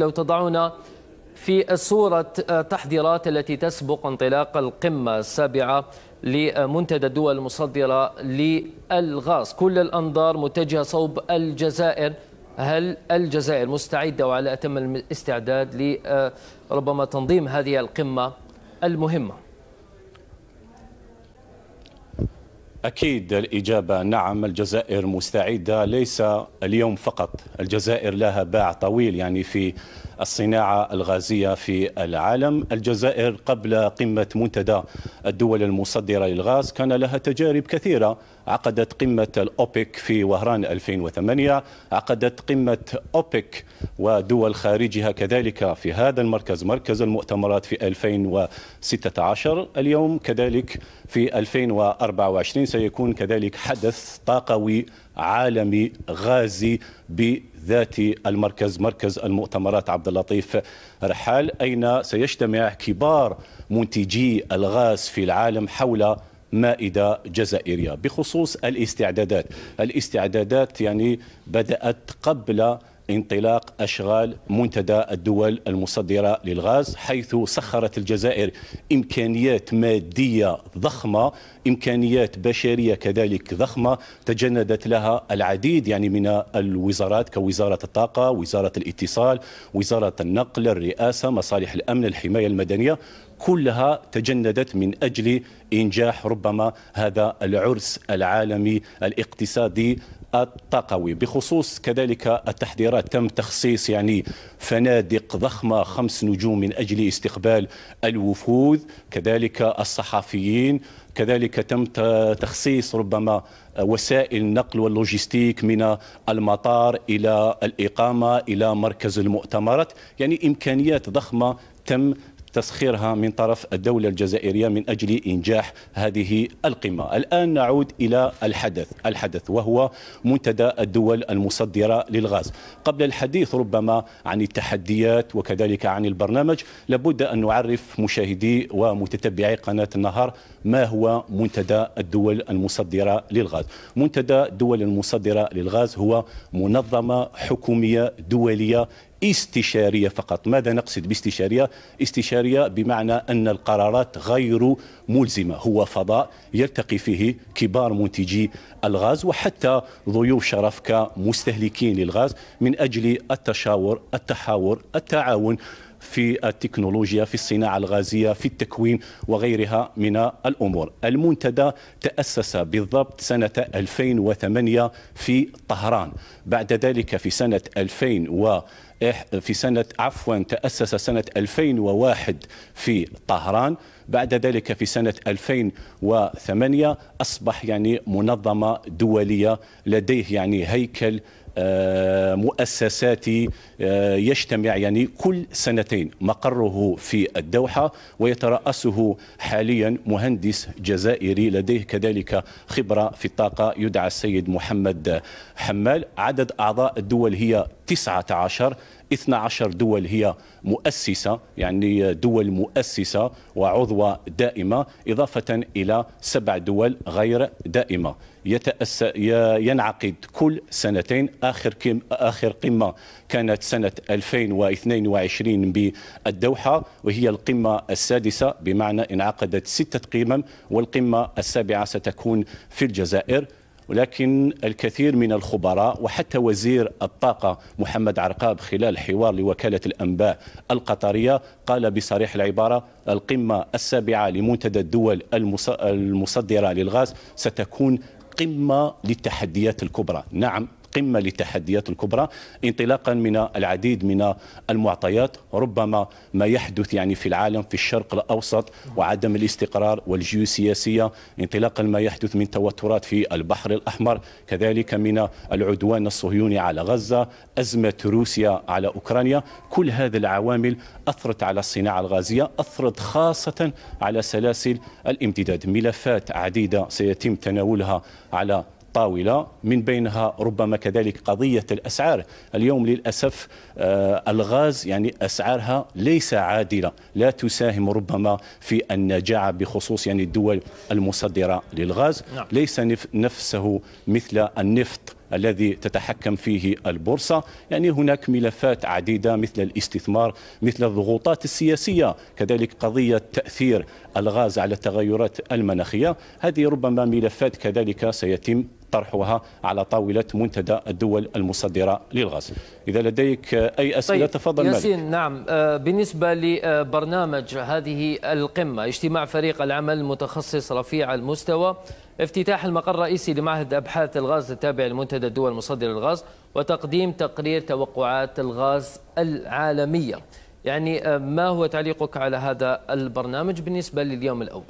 لو تضعونا في صورة آه، تحضيرات التي تسبق انطلاق القمة السابعة لمنتدى الدول المصدرة للغاز كل الأنظار متجهة صوب الجزائر هل الجزائر مستعدة وعلى أتم الاستعداد لربما آه، تنظيم هذه القمة المهمة؟ أكيد الإجابة نعم الجزائر مستعدة ليس اليوم فقط الجزائر لها باع طويل يعني في الصناعة الغازية في العالم الجزائر قبل قمة منتدى الدول المصدرة للغاز كان لها تجارب كثيرة عقدت قمة الأوبك في وهران 2008 عقدت قمة أوبك ودول خارجها كذلك في هذا المركز مركز المؤتمرات في 2016 اليوم كذلك في 2024 سيكون كذلك حدث طاقوي عالمي غازي بذات المركز مركز المؤتمرات عبد اللطيف رحال أين سيجتمع كبار منتجي الغاز في العالم حول مائدة جزائرية بخصوص الاستعدادات الاستعدادات يعني بدأت قبل انطلاق أشغال منتدى الدول المصدرة للغاز حيث سخرت الجزائر إمكانيات مادية ضخمة إمكانيات بشرية كذلك ضخمة تجندت لها العديد يعني من الوزارات كوزارة الطاقة وزارة الاتصال وزارة النقل الرئاسة مصالح الأمن الحماية المدنية كلها تجندت من اجل انجاح ربما هذا العرس العالمي الاقتصادي الطاقوي بخصوص كذلك التحضيرات تم تخصيص يعني فنادق ضخمة خمس نجوم من أجل استقبال الوفود كذلك الصحفيين كذلك تم تخصيص ربما وسائل النقل واللوجستيك من المطار إلى الإقامة إلى مركز المؤتمرات يعني إمكانيات ضخمة تم تسخيرها من طرف الدولة الجزائرية من أجل إنجاح هذه القمة الآن نعود إلى الحدث الحدث وهو منتدى الدول المصدرة للغاز قبل الحديث ربما عن التحديات وكذلك عن البرنامج لابد أن نعرف مشاهدي ومتتبعي قناة النهار ما هو منتدى الدول المصدرة للغاز منتدى الدول المصدرة للغاز هو منظمة حكومية دولية استشارية فقط ماذا نقصد باستشارية؟ استشارية بمعنى أن القرارات غير ملزمة هو فضاء يلتقي فيه كبار منتجي الغاز وحتى ضيوف شرف كمستهلكين للغاز من أجل التشاور التحاور التعاون في التكنولوجيا في الصناعة الغازية في التكوين وغيرها من الأمور المنتدى تأسس بالضبط سنة 2008 في طهران بعد ذلك في سنة 2000 و في سنة عفوا تأسس سنة 2001 في طهران بعد ذلك في سنة 2008 أصبح يعني منظمة دولية لديه يعني هيكل آه، مؤسساتي آه، يجتمع يعني كل سنتين مقره في الدوحة ويترأسه حاليا مهندس جزائري لديه كذلك خبرة في الطاقة يدعى السيد محمد حمال عدد أعضاء الدول هي 19 12 دول هي مؤسسة يعني دول مؤسسة وعضوة دائمة إضافة إلى سبع دول غير دائمة يتأس ينعقد كل سنتين آخر كم آخر قمة كانت سنة 2022 بالدوحة وهي القمة السادسة بمعنى انعقدت ستة قمم والقمة السابعة ستكون في الجزائر ولكن الكثير من الخبراء وحتى وزير الطاقة محمد عرقاب خلال حوار لوكالة الأنباء القطرية قال بصريح العبارة القمة السابعة لمنتدى الدول المصدرة للغاز ستكون قمة للتحديات الكبرى نعم قمة للتحديات الكبرى انطلاقا من العديد من المعطيات ربما ما يحدث يعني في العالم في الشرق الأوسط وعدم الاستقرار والجيوسياسية انطلاقا ما يحدث من توترات في البحر الأحمر كذلك من العدوان الصهيوني على غزة أزمة روسيا على أوكرانيا كل هذه العوامل أثرت على الصناعة الغازية أثرت خاصة على سلاسل الامتداد ملفات عديدة سيتم تناولها على الطاولة من بينها ربما كذلك قضية الأسعار اليوم للأسف آه، الغاز يعني أسعارها ليس عادلة لا تساهم ربما في النجاعة بخصوص يعني الدول المصدرة للغاز نعم. ليس نفسه مثل النفط الذي تتحكم فيه البورصة يعني هناك ملفات عديدة مثل الاستثمار مثل الضغوطات السياسية كذلك قضية تأثير الغاز على التغيرات المناخية هذه ربما ملفات كذلك سيتم طرحها على طاولة منتدى الدول المصدرة للغاز إذا لديك آه، أي أسئلة طيب تفضل ياسين مالك. نعم آه، بالنسبة لبرنامج هذه القمة اجتماع فريق العمل المتخصص رفيع المستوى افتتاح المقر الرئيسي لمعهد أبحاث الغاز التابع لمنتدى الدول المصدرة للغاز وتقديم تقرير توقعات الغاز العالمية يعني آه، ما هو تعليقك على هذا البرنامج بالنسبة لليوم الأول؟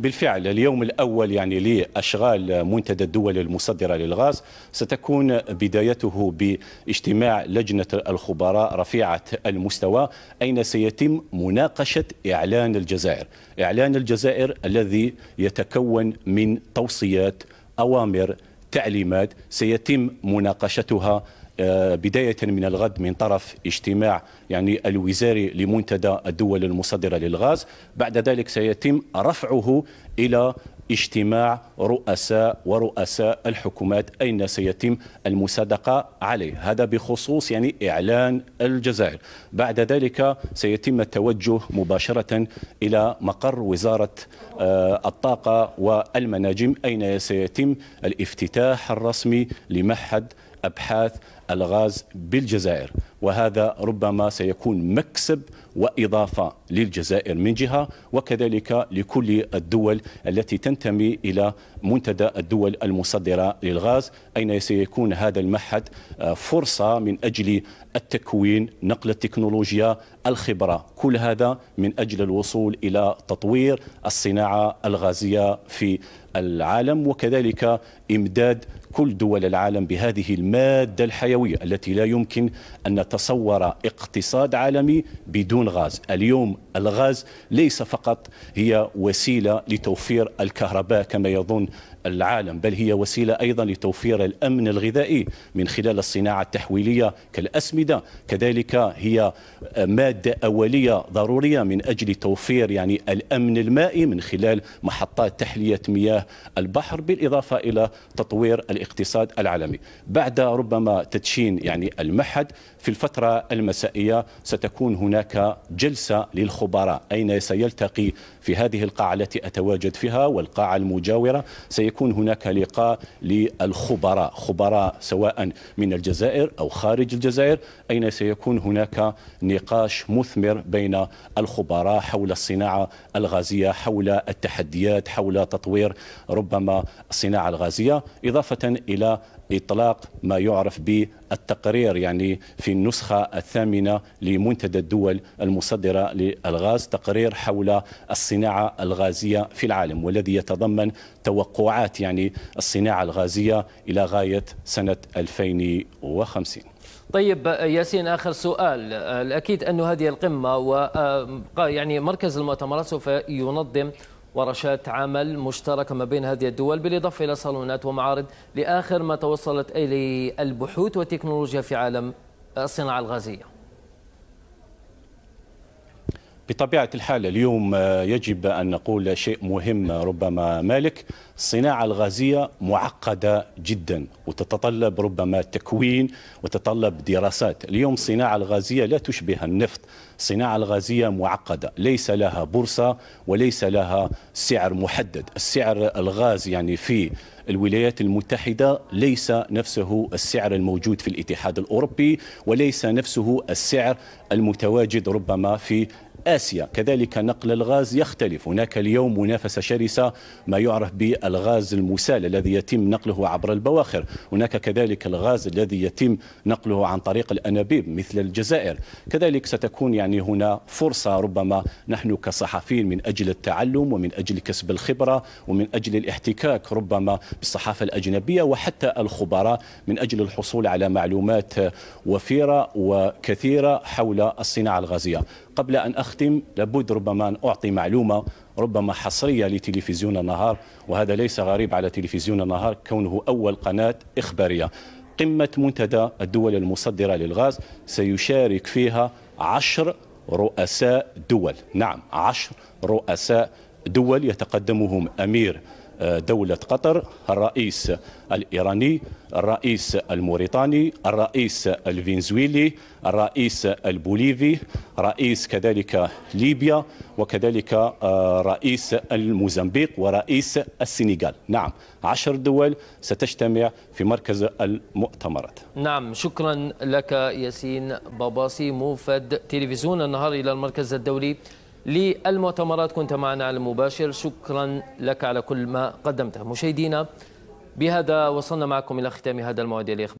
بالفعل اليوم الأول يعني لأشغال منتدى الدول المصدرة للغاز ستكون بدايته باجتماع لجنة الخبراء رفيعة المستوى أين سيتم مناقشة إعلان الجزائر إعلان الجزائر الذي يتكون من توصيات أوامر تعليمات سيتم مناقشتها آه، بداية من الغد من طرف اجتماع يعني الوزاري لمنتدى الدول المصدرة للغاز بعد ذلك سيتم رفعه إلى اجتماع رؤساء ورؤساء الحكومات أين سيتم المصادقة عليه هذا بخصوص يعني إعلان الجزائر بعد ذلك سيتم التوجه مباشرة إلى مقر وزارة آه، الطاقة والمناجم أين سيتم الافتتاح الرسمي لمعهد أبحاث الغاز بالجزائر وهذا ربما سيكون مكسب وإضافة للجزائر من جهة وكذلك لكل الدول التي تنتمي إلى منتدى الدول المصدرة للغاز أين سيكون هذا المعهد آه، فرصة من أجل التكوين نقل التكنولوجيا الخبرة كل هذا من أجل الوصول إلى تطوير الصناعة الغازية في العالم وكذلك إمداد كل دول العالم بهذه المادة الحيوية التي لا يمكن أن نتصور اقتصاد عالمي بدون غاز اليوم الغاز ليس فقط هي وسيلة لتوفير الكهرباء كما يظن العالم بل هي وسيلة أيضا لتوفير الأمن الغذائي من خلال الصناعة التحويلية كالأسمدة كذلك هي مادة أولية ضرورية من أجل توفير يعني الأمن المائي من خلال محطات تحلية مياه البحر بالإضافة إلى تطوير الاقتصاد العالمي بعد ربما تدشين يعني المعهد في الفترة المسائية ستكون هناك جلسة للخبراء أين سيلتقي في هذه القاعة التي أتواجد فيها والقاعة المجاورة سيكون هناك لقاء للخبراء خبراء سواء من الجزائر أو خارج الجزائر أين سيكون هناك نقاش مثمر بين الخبراء حول الصناعة الغازية حول التحديات حول تطوير ربما الصناعة الغازية إضافة إلى إطلاق ما يعرف ب التقرير يعني في النسخة الثامنة لمنتدى الدول المصدرة للغاز تقرير حول الصناعة الغازية في العالم والذي يتضمن توقعات يعني الصناعة الغازية إلى غاية سنة 2050 طيب ياسين اخر سؤال الاكيد انه هذه القمه و آه، يعني مركز المؤتمرات سوف ينظم ورشات عمل مشتركة ما بين هذه الدول بالإضافة إلى صالونات ومعارض لآخر ما توصلت إليه البحوث والتكنولوجيا في عالم الصناعة الغازية بطبيعة الحال اليوم آه، يجب أن نقول شيء مهم آه، ربما مالك الصناعة الغازية معقدة جدا وتتطلب ربما تكوين وتتطلب دراسات اليوم الصناعة الغازية لا تشبه النفط الصناعة الغازية معقدة ليس لها بورصة وليس لها سعر محدد السعر الغاز يعني في الولايات المتحدة ليس نفسه السعر الموجود في الاتحاد الأوروبي وليس نفسه السعر المتواجد ربما في آسيا كذلك نقل الغاز يختلف هناك اليوم منافسة شرسة ما يعرف بالغاز المسال الذي يتم نقله عبر البواخر هناك كذلك الغاز الذي يتم نقله عن طريق الأنابيب مثل الجزائر كذلك ستكون يعني هنا فرصة ربما نحن كصحفيين من أجل التعلم ومن أجل كسب الخبرة ومن أجل الاحتكاك ربما بالصحافة الأجنبية وحتى الخبراء من أجل الحصول على معلومات وفيرة وكثيرة حول الصناعة الغازية قبل أن أختم لابد ربما أن أعطي معلومة ربما حصرية لتلفزيون النهار وهذا ليس غريب على تلفزيون النهار كونه أول قناة إخبارية قمة منتدى الدول المصدرة للغاز سيشارك فيها عشر رؤساء دول نعم عشر رؤساء دول يتقدمهم أمير دولة قطر الرئيس الإيراني الرئيس الموريتاني الرئيس الفنزويلي الرئيس البوليفي رئيس كذلك ليبيا وكذلك آه، رئيس الموزمبيق ورئيس السنغال نعم عشر دول ستجتمع في مركز المؤتمرات نعم شكرا لك ياسين باباسي موفد تلفزيون النهار إلى المركز الدولي للمؤتمرات كنت معنا على المباشر شكرا لك على كل ما قدمته مشاهدينا بهذا وصلنا معكم إلى ختام هذا الموعد